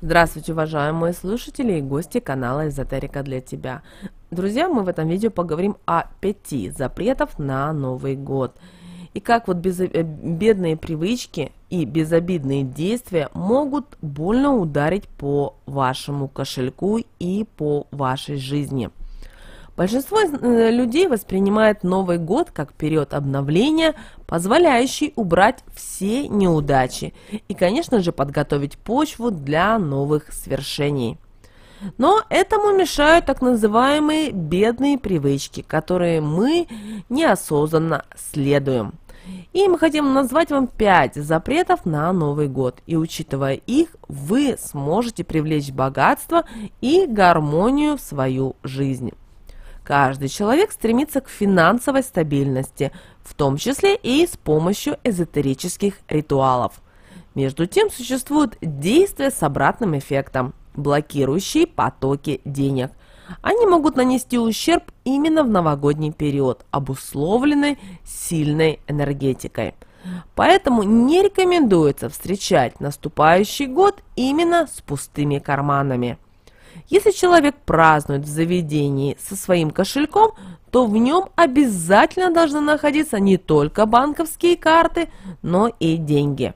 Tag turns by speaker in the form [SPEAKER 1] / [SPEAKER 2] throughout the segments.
[SPEAKER 1] Здравствуйте, уважаемые слушатели и гости канала Эзотерика для тебя. Друзья, мы в этом видео поговорим о пяти запретов на Новый год. И как вот без... Э, бедные привычки и безобидные действия могут больно ударить по вашему кошельку и по вашей жизни – Большинство э, людей воспринимает Новый год как период обновления, позволяющий убрать все неудачи и, конечно же, подготовить почву для новых свершений. Но этому мешают так называемые бедные привычки, которые мы неосознанно следуем. И мы хотим назвать вам 5 запретов на Новый год. И учитывая их, вы сможете привлечь богатство и гармонию в свою жизнь. Каждый человек стремится к финансовой стабильности, в том числе и с помощью эзотерических ритуалов. Между тем существуют действия с обратным эффектом, блокирующие потоки денег. Они могут нанести ущерб именно в новогодний период, обусловленный сильной энергетикой. Поэтому не рекомендуется встречать наступающий год именно с пустыми карманами. Если человек празднует в заведении со своим кошельком, то в нем обязательно должны находиться не только банковские карты, но и деньги.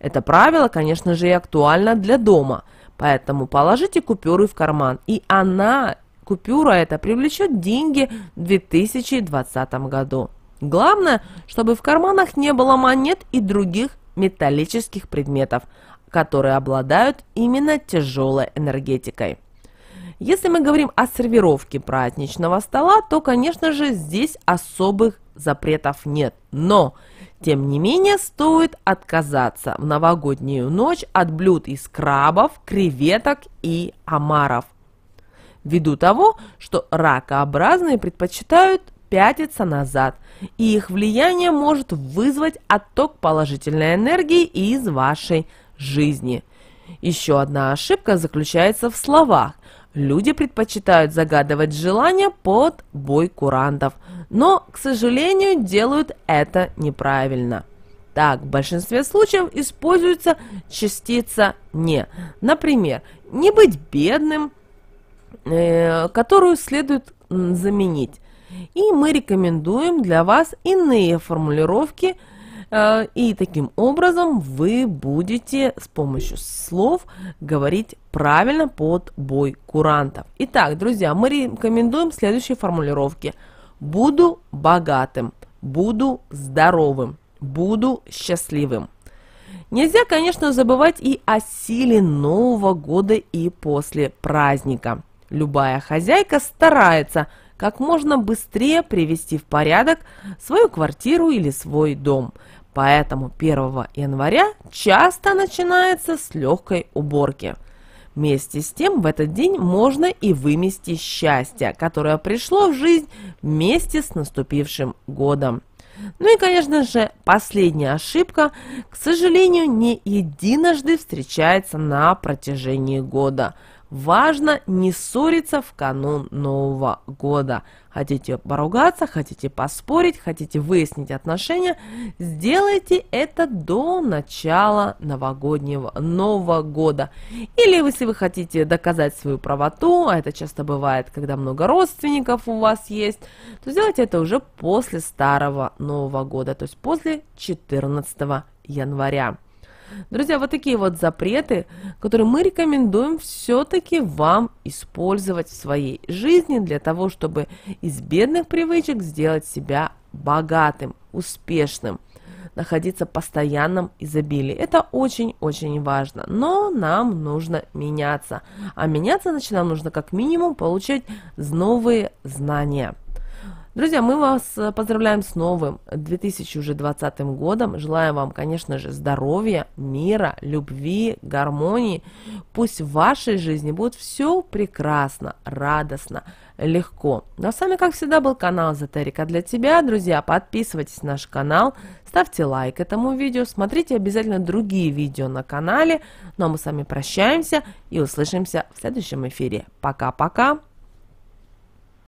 [SPEAKER 1] Это правило, конечно же, и актуально для дома, поэтому положите купюры в карман, и она, купюра эта, привлечет деньги в 2020 году. Главное, чтобы в карманах не было монет и других металлических предметов, которые обладают именно тяжелой энергетикой. Если мы говорим о сервировке праздничного стола, то, конечно же, здесь особых запретов нет. Но, тем не менее, стоит отказаться в новогоднюю ночь от блюд из крабов, креветок и омаров. Ввиду того, что ракообразные предпочитают пятиться назад, и их влияние может вызвать отток положительной энергии из вашей жизни. Еще одна ошибка заключается в словах – Люди предпочитают загадывать желания под бой курантов, но, к сожалению, делают это неправильно. Так, в большинстве случаев используется частица «не». Например, «не быть бедным», э, которую следует заменить. И мы рекомендуем для вас иные формулировки – Э, и таким образом вы будете с помощью слов говорить правильно под бой курантов. Итак, друзья, мы рекомендуем следующие формулировки. Буду богатым, буду здоровым, буду счастливым. Нельзя, конечно, забывать и о силе Нового года и после праздника. Любая хозяйка старается как можно быстрее привести в порядок свою квартиру или свой дом – Поэтому 1 января часто начинается с легкой уборки. Вместе с тем в этот день можно и вымести счастье, которое пришло в жизнь вместе с наступившим годом. Ну и, конечно же, последняя ошибка, к сожалению, не единожды встречается на протяжении года – Важно не ссориться в канун Нового года. Хотите поругаться, хотите поспорить, хотите выяснить отношения, сделайте это до начала новогоднего Нового года. Или если вы хотите доказать свою правоту, а это часто бывает, когда много родственников у вас есть, то сделайте это уже после Старого Нового года, то есть после 14 января. Друзья, вот такие вот запреты, которые мы рекомендуем все-таки вам использовать в своей жизни для того, чтобы из бедных привычек сделать себя богатым, успешным находиться в постоянном изобилии. Это очень-очень важно, но нам нужно меняться. А меняться, значит, нужно как минимум получать новые знания. Друзья, мы вас э, поздравляем с новым 2020 годом. Желаем вам, конечно же, здоровья, мира, любви, гармонии. Пусть в вашей жизни будет все прекрасно, радостно, легко. Ну а с вами, как всегда, был канал Эзотерика для тебя. Друзья, подписывайтесь на наш канал, ставьте лайк этому видео, смотрите обязательно другие видео на канале. Ну а мы с вами прощаемся и услышимся в следующем эфире. Пока-пока!